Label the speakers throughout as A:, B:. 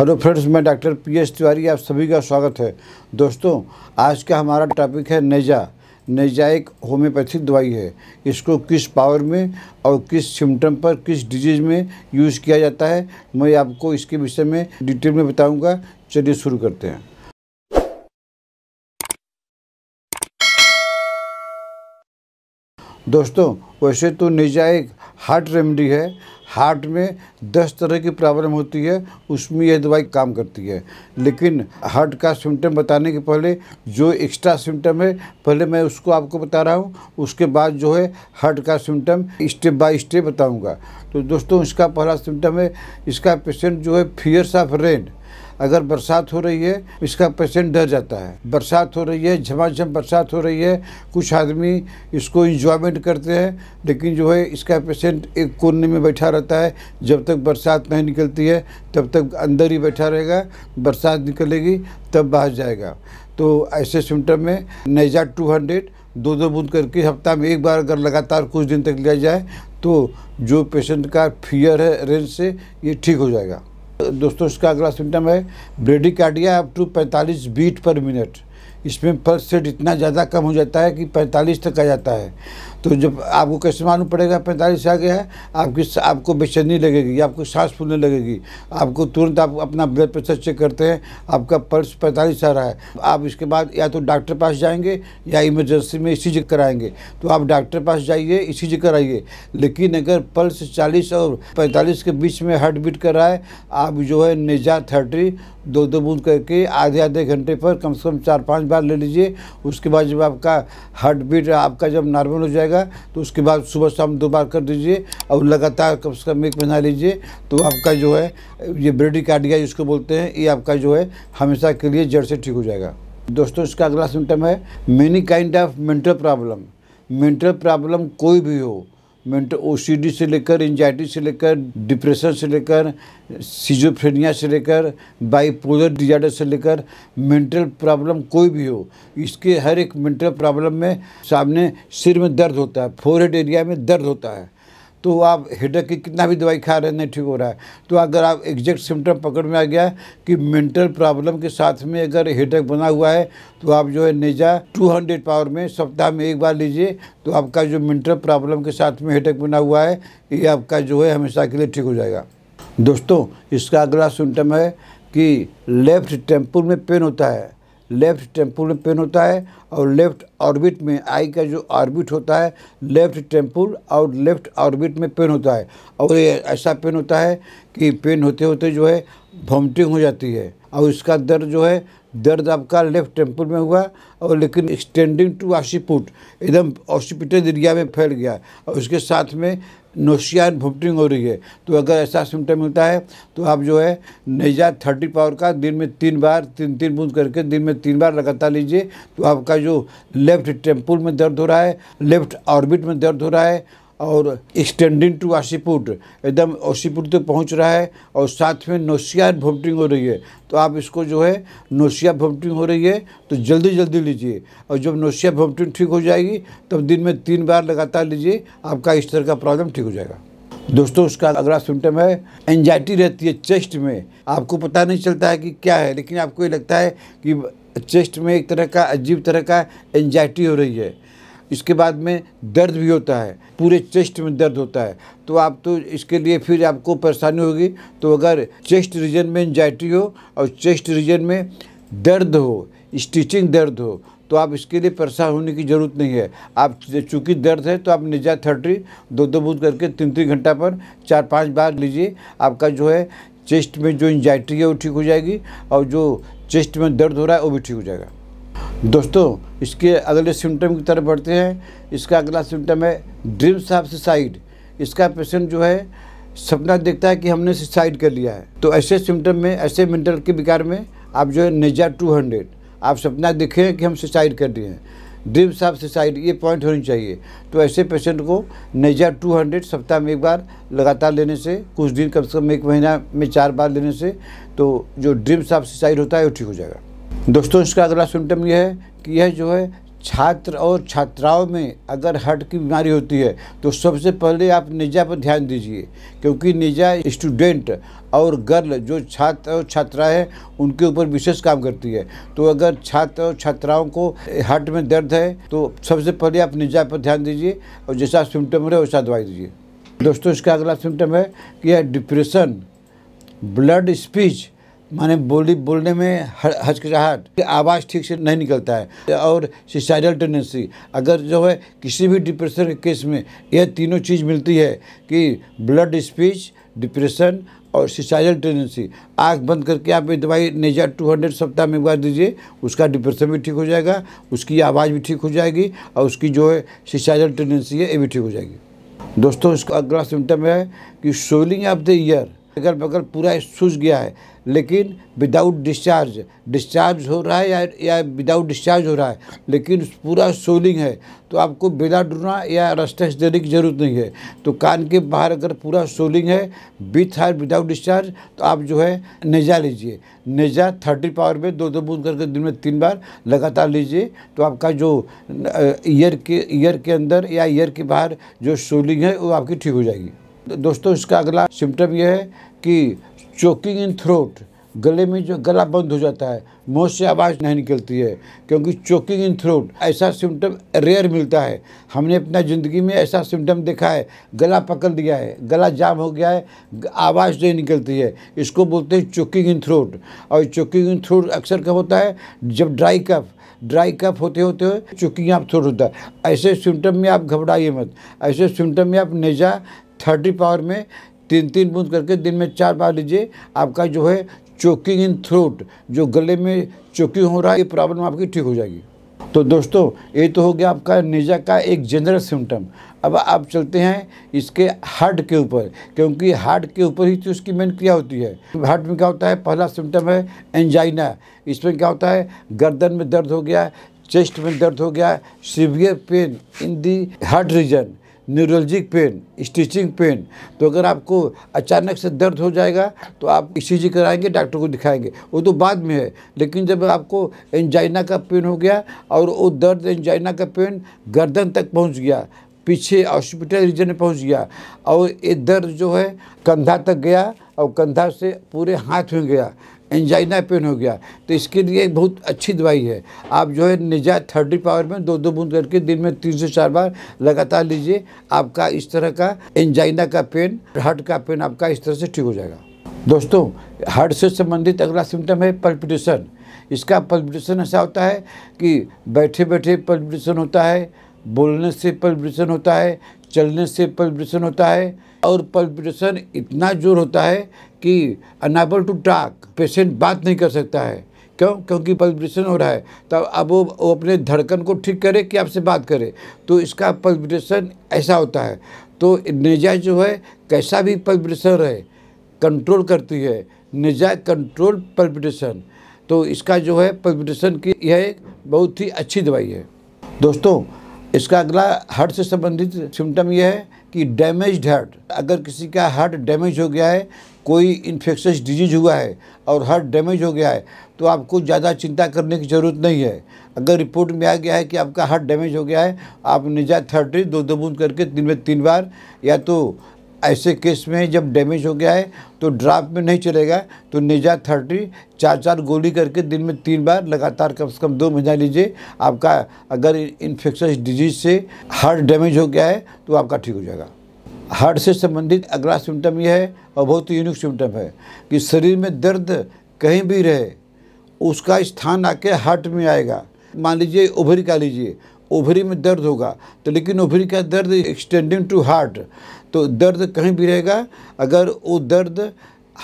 A: hello friends मैं doctor P S Tiwari आप सभी का स्वागत है दोस्तों आज का हमारा टॉपिक है नेजा नेजा एक होम्योपैथिक दवाई है इसको किस पावर में और किस सिम्टम पर किस डिजीज़ में यूज़ किया जाता है मैं आपको इसके विषय में डिटेल में बताऊंगा चलिए शुरू करते हैं दोस्तों वैसे तो निजा एक हार्ट रेमडी है हार्ट में दस तरह की प्रॉब्लम होती है उसमें यह दवाई काम करती है लेकिन हार्ट का सिम्टम बताने के पहले जो एक्स्ट्रा सिम्टम है पहले मैं उसको आपको बता रहा हूँ उसके बाद जो है हार्ट का सिम्टम स्टेप बाय स्टेप बताऊँगा तो दोस्तों इसका पहला सिम्टम है इसका पेशेंट जो है फियर्स ऑफ रेन अगर बरसात हो रही है इसका पेशेंट डर जाता है बरसात हो रही है झमाझम बरसात हो रही है कुछ आदमी इसको इंजॉयमेंट करते हैं लेकिन जो है इसका पेशेंट एक कोने में बैठा रहता है जब तक बरसात नहीं निकलती है तब तक अंदर ही बैठा रहेगा बरसात निकलेगी तब बाहर जाएगा तो ऐसे सिम्टम में नैजा टू हंड्रेड दो दो बूंद करके हफ्ता में एक बार अगर लगातार कुछ दिन तक लिया जाए तो जो पेशेंट का फियर है रेंज से ये ठीक हो जाएगा दोस्तों इसका अगला सिम्टम है cardia up to 45 beat per minute इसमें पल्स रेट इतना ज़्यादा कम हो जाता है कि 45 तक आ जाता है तो जब आपको कैसे मालूम पड़ेगा पैंतालीस आ गया है आपकी आपको बेचैनी लगेगी आपको सांस फूलने लगेगी आपको तुरंत आप अपना ब्लड प्रेशर चेक करते हैं आपका पल्स पैंतालीस आ रहा है आप इसके बाद या तो डॉक्टर पास जाएंगे या इमरजेंसी में ई कराएंगे तो आप डॉक्टर पास जाइए ई कराइए लेकिन अगर पल्स चालीस और पैंतालीस के बीच में हार्ट बीट कर रहा है आप जो है निजा थर्टी दो दो बूंद करके आधे आधे घंटे पर कम से कम चार पाँच बार ले लीजिए उसके बाद जब आपका हार्ट बीट आपका जब नॉर्मल हो जाएगा जाएगा तो उसके बाद सुबह शाम दो बार कर दीजिए और लगातार कम से कम एक महीना लीजिए तो आपका जो है ये ब्रेडी कार्डिया जिसको बोलते हैं ये आपका जो है हमेशा के लिए जड़ से ठीक हो जाएगा दोस्तों इसका अगला सिम्टम है many kind of mental problem mental problem कोई भी हो मेंटल ओसीडी से लेकर एंजाइटी से लेकर डिप्रेशन से लेकर सीजोफ्रेनिया से लेकर बाइपोलर डिजार्डर से लेकर मेंटल प्रॉब्लम कोई भी हो इसके हर एक मेंटल प्रॉब्लम में सामने सिर में दर्द होता है फोरहेड एरिया में दर्द होता है तो आप हेडक की कितना भी दवाई खा रहे हैं नहीं ठीक हो रहा है तो अगर आप एग्जैक्ट सिम्टम पकड़ में आ गया कि मेंटल प्रॉब्लम के साथ में अगर हेडक बना हुआ है तो आप जो है नेजा 200 पावर में सप्ताह में एक बार लीजिए तो आपका जो मेंटल प्रॉब्लम के साथ में हेडक बना हुआ है ये आपका जो है हमेशा के लिए ठीक हो जाएगा दोस्तों इसका अगला सिम्टम है कि लेफ्ट टेम्पल में पेन होता है लेफ्ट टेम्पुल में पेन होता है और लेफ्ट ऑर्बिट में आई का जो ऑर्बिट होता है लेफ्ट टेम्पुल और लेफ्ट ऑर्बिट में पेन होता है और ये ऐसा पेन होता है कि पेन होते होते जो है वॉमिटिंग हो जाती है और इसका दर्द जो है दर्द आपका लेफ्ट टेम्पल में हुआ और लेकिन एक्सटेंडिंग टू आशीपुट एकदम ऑसिपिटल एरिया में फैल गया और उसके साथ में नोशिया एंड हो रही है तो अगर ऐसा सिम्टम होता है तो आप जो है नेजा थर्टी पावर का दिन में तीन बार तीन तीन बूंद करके दिन में तीन बार लगातार लीजिए तो आपका जो लेफ्ट टेम्पल में दर्द हो रहा है लेफ्ट ऑर्बिट में दर्द हो रहा है और एक्सटेंडिंग टू आशीपुर एकदम आशीपुट तक पहुंच रहा है और साथ में नोशिया भोमटिंग हो रही है तो आप इसको जो है नोशिया भोमटिंग हो रही है तो जल्दी जल्दी लीजिए और जब नोशिया भोमटिंग ठीक हो जाएगी तब तो दिन में तीन बार लगातार लीजिए आपका इस तरह का प्रॉब्लम ठीक हो जाएगा दोस्तों उसका अगला सिम्टम है एंजाइटी रहती है चेस्ट में आपको पता नहीं चलता है कि क्या है लेकिन आपको ये लगता है कि चेस्ट में एक तरह का अजीब तरह का एंजाइटी हो रही है इसके बाद में दर्द भी होता है पूरे चेस्ट में दर्द होता है तो आप तो इसके लिए फिर आपको परेशानी होगी तो अगर चेस्ट रीजन में एंजाइटी हो और चेस्ट रीजन में दर्द हो स्टिचिंग दर्द हो तो आप इसके लिए परेशान होने की ज़रूरत नहीं है आप चूँकि दर्द है तो आप निजा थर्टी दो दो बूथ करके तीन तीन घंटा पर चार पाँच बार लीजिए आपका जो है चेस्ट में जो इंजाइटी है वो ठीक हो जाएगी और जो चेस्ट में दर्द हो रहा है वो भी ठीक हो जाएगा दोस्तों इसके अगले सिम्टम की तरफ बढ़ते हैं इसका अगला सिम्टम है ड्रीम साफ सुसाइड इसका पेशेंट जो है सपना देखता है कि हमने सुसाइड कर लिया है तो ऐसे सिम्टम में ऐसे मेंटल के विकार में आप जो है नेजा टू हंड्रेड आप सपना देखें कि हम सुसाइड कर रहे हैं ड्रीम साफ सुसाइड ये पॉइंट होनी चाहिए तो ऐसे पेशेंट को नेजा 200 सप्ताह में एक बार लगातार लेने से कुछ दिन कम से कम एक महीना में चार बार लेने से तो जो ड्रीम साफ सुसाइड होता है वो ठीक हो जाएगा दोस्तों इसका अगला सिम्टम यह है कि यह जो है छात्र और छात्राओं में अगर हर्ट की बीमारी होती है तो सबसे पहले आप निजा पर ध्यान दीजिए क्योंकि निजा स्टूडेंट और गर्ल जो छात्र और छात्रा है उनके ऊपर विशेष काम करती है तो अगर छात्र और छात्राओं को हार्ट में दर्द है तो सबसे पहले आप निजा पर ध्यान दीजिए और जैसा सिम्टम रहे वैसा दवाई दीजिए दोस्तों इसका अगला सिम्टम है कि यह डिप्रेशन ब्लड स्पीच माने बोली बोलने में हचकचाहट आवाज़ ठीक से नहीं निकलता है और सुसाइडल टेंडेंसी अगर जो है किसी भी डिप्रेशन के केस में यह तीनों चीज़ मिलती है कि ब्लड स्पीच डिप्रेशन और सुसाइडल टेंडेंसी आँख बंद करके आप ये दवाई नेजा 200 सप्ताह में उगा दीजिए उसका डिप्रेशन भी ठीक हो जाएगा उसकी आवाज़ भी ठीक हो जाएगी और उसकी जो है सुसाइडल टेंडेंसी है ये भी ठीक हो जाएगी दोस्तों इसका अगला सिम्टम है कि सोलिंग ऑफ द ईयर अगर बगल पूरा सूझ गया है लेकिन विदाउट डिस्चार्ज डिस्चार्ज हो रहा है या या विदाउट डिस्चार्ज हो रहा है लेकिन पूरा सोलिंग है तो आपको बेला डुना या से देने की ज़रूरत नहीं है तो कान के बाहर अगर पूरा सोलिंग है विथ है विदाउट डिस्चार्ज तो आप जो है नेजा लीजिए नेजा थर्टी पावर में दो दो बूंद करके दिन में तीन बार लगातार लीजिए तो आपका जो ईयर के ईयर के अंदर या ईयर के बाहर जो सोलिंग है वो आपकी ठीक हो जाएगी दोस्तों इसका अगला सिम्टम यह है कि चोकिंग इन थ्रोट गले में जो गला बंद हो जाता है मुँह से आवाज़ नहीं निकलती है क्योंकि चोकिंग इन थ्रोट ऐसा सिम्टम रेयर मिलता है हमने अपना ज़िंदगी में ऐसा सिम्टम देखा है गला पकड़ दिया है गला जाम हो गया है आवाज़ नहीं निकलती है इसको बोलते हैं चोकिंग इन थ्रोट और चोकिंग इन थ्रोट अक्सर कब होता है जब ड्राई कफ ड्राई कफ होते होते हुए चुकी आप थ्रोट होता है ऐसे सिम्टम में आप घबराइए मत ऐसे सिम्टम में आप नेजा थर्टी पावर में तीन तीन बूंद करके दिन में चार बार लीजिए आपका जो है चोकिंग इन थ्रोट जो गले में चोकिंग हो रहा है ये प्रॉब्लम आपकी ठीक हो जाएगी तो दोस्तों ये तो हो गया आपका निजा का एक जनरल सिम्टम अब आप चलते हैं इसके हार्ट के ऊपर क्योंकि हार्ट के ऊपर ही तो उसकी मेन क्रिया होती है हार्ट में क्या होता है पहला सिम्टम है एंजाइना इसमें क्या होता है गर्दन में दर्द हो गया चेस्ट में दर्द हो गया severe pain in the heart region neurologic pain stitching pain तो अगर आपको अचानक से दर्द हो जाएगा तो आप ई कराएंगे डॉक्टर को दिखाएंगे वो तो बाद में है लेकिन जब आपको एंजाइना का पेन हो गया और वो दर्द एंजाइना का पेन गर्दन तक पहुंच गया पीछे हॉस्पिटल रीजन में पहुँच गया और ये दर्द जो है कंधा तक गया और कंधा से पूरे हाथ में गया एंजाइना पेन हो गया तो इसके लिए बहुत अच्छी दवाई है आप जो है निजात थर्टी पावर में दो दो बूंद करके दिन में तीन से चार बार लगातार लीजिए आपका इस तरह का एंजाइना का पेन हार्ट का पेन आपका इस तरह से ठीक हो जाएगा दोस्तों हार्ट से संबंधित अगला सिम्टम है पल्पिटेशन इसका पल्पिटेशन ऐसा होता है कि बैठे बैठे पल्पिटेशन होता है बोलने से पल्पिटेशन होता है चलने से पल्ब्रेशन होता है और पल्ब्रेशन इतना जोर होता है कि अनाबल टू टाक पेशेंट बात नहीं कर सकता है क्यों क्योंकि पल्ब्रेशन हो रहा है तब अब वो, वो अपने धड़कन को ठीक करे कि आपसे बात करे तो इसका पल्ब्रेशन ऐसा होता है तो नेजा जो है कैसा भी पल्ब्रेशन रहे कंट्रोल करती है निजा कंट्रोल पल्पिटेशन तो इसका जो है पल्पिटेशन की यह एक बहुत ही अच्छी दवाई है दोस्तों इसका अगला हार्ट से संबंधित सिम्टम यह है कि डैमेज हार्ट अगर किसी का हार्ट डैमेज हो गया है कोई इन्फेक्शस डिजीज हुआ है और हार्ट डैमेज हो गया है तो आपको ज़्यादा चिंता करने की ज़रूरत नहीं है अगर रिपोर्ट में आ गया है कि आपका हार्ट डैमेज हो गया है आप निजात थर्टी दो दो बूंद करके दिन में तीन बार या तो ऐसे केस में जब डैमेज हो गया है तो ड्राफ्ट में नहीं चलेगा तो निजा थर्टी चार चार गोली करके दिन में तीन बार लगातार कम से कम दो महीना लीजिए आपका अगर इन्फेक्शस डिजीज से हार्ट डैमेज हो गया है तो आपका ठीक हो जाएगा हार्ट से संबंधित अगला सिम्टम यह है और बहुत ही यूनिक सिम्टम है कि शरीर में दर्द कहीं भी रहे उसका स्थान आके हार्ट में आएगा मान लीजिए ओभरी का लीजिए ओभरी में दर्द होगा तो लेकिन ओभरी का दर्द एक्सटेंडिंग टू हार्ट तो दर्द कहीं भी रहेगा अगर वो दर्द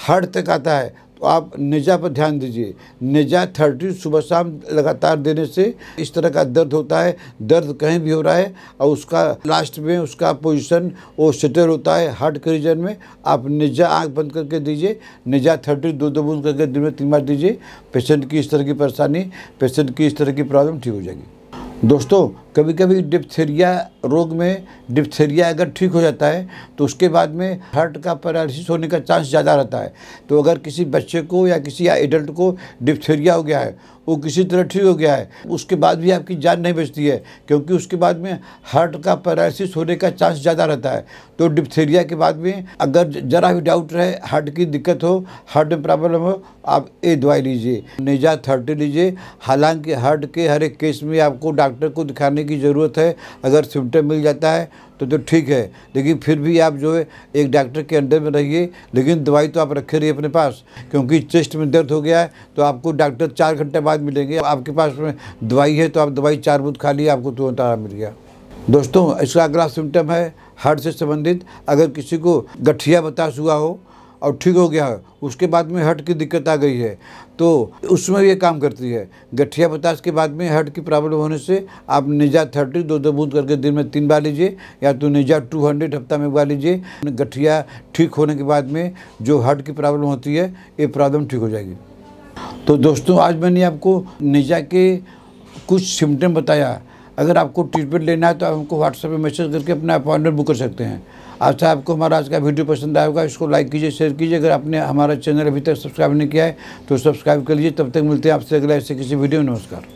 A: हार्ट तक आता है तो आप निजा पर ध्यान दीजिए निजा थर्टी सुबह शाम लगातार देने से इस तरह का दर्द होता है दर्द कहीं भी हो रहा है और उसका लास्ट में उसका पोजीशन वो सेटल होता है हार्ट के रीजन में आप निजा आंख बंद करके दीजिए निजा थर्टी दो दो बूंद करके दिन में तीन बार दीजिए पेशेंट की इस तरह की परेशानी पेशेंट की इस तरह की प्रॉब्लम ठीक हो जाएगी दोस्तों कभी कभी डिप्थेरिया रोग में डिप्थेरिया अगर ठीक हो जाता है तो उसके बाद में हार्ट का पैरालिसिस होने का चांस ज़्यादा रहता है तो अगर किसी बच्चे को या किसी एडल्ट को डिप्थेरिया हो गया है वो किसी तरह ठीक हो गया है उसके बाद भी आपकी जान नहीं बचती है क्योंकि उसके बाद में हार्ट का पैरालिसिस होने का चांस ज़्यादा रहता है तो डिप्थेरिया के बाद में अगर ज़रा भी डाउट रहे हार्ट की दिक्कत हो हार्ट में प्रॉब्लम हो आप ए दवाई लीजिए नेजा थर्टी लीजिए हालांकि हार्ट के हर एक केस में आपको डॉक्टर को दिखाने की ज़रूरत है अगर सिम्टम मिल जाता है तो जो ठीक है लेकिन फिर भी आप जो है एक डॉक्टर के अंडर में रहिए लेकिन दवाई तो आप रखे रहिए अपने पास क्योंकि चेस्ट में दर्द हो गया है तो आपको डॉक्टर चार घंटे बाद मिलेंगे आपके पास में दवाई है तो आप दवाई चार बूथ खा लिए आपको तुरंत आराम मिल गया दोस्तों इसका अगला सिम्टम है हार्ट से संबंधित अगर किसी को गठिया बतास हुआ हो और ठीक हो गया उसके बाद में हर्ट की दिक्कत आ गई है तो उसमें ये काम करती है गठिया बताश के बाद में हर्ट की प्रॉब्लम होने से आप निजा थर्टी दो दो बूंद करके दिन में तीन बार लीजिए या तो निजा टू हंड्रेड हफ्ता में बार लीजिए गठिया ठीक होने के बाद में जो हर्ट की प्रॉब्लम होती है ये प्रॉब्लम ठीक हो जाएगी तो दोस्तों आज मैंने आपको निजा के कुछ सिम्टम बताया अगर आपको ट्रीटमेंट लेना है तो आप हमको व्हाट्सएप पर मैसेज करके अपना अपॉइंटमेंट बुक कर सकते हैं अच्छा आपको हमारा आज का वीडियो पसंद आएगा इसको लाइक कीजिए शेयर कीजिए अगर आपने हमारा चैनल अभी तक सब्सक्राइब नहीं किया है तो सब्सक्राइब कर लीजिए तब तक मिलते हैं आपसे अगले ऐसे किसी वीडियो में नमस्कार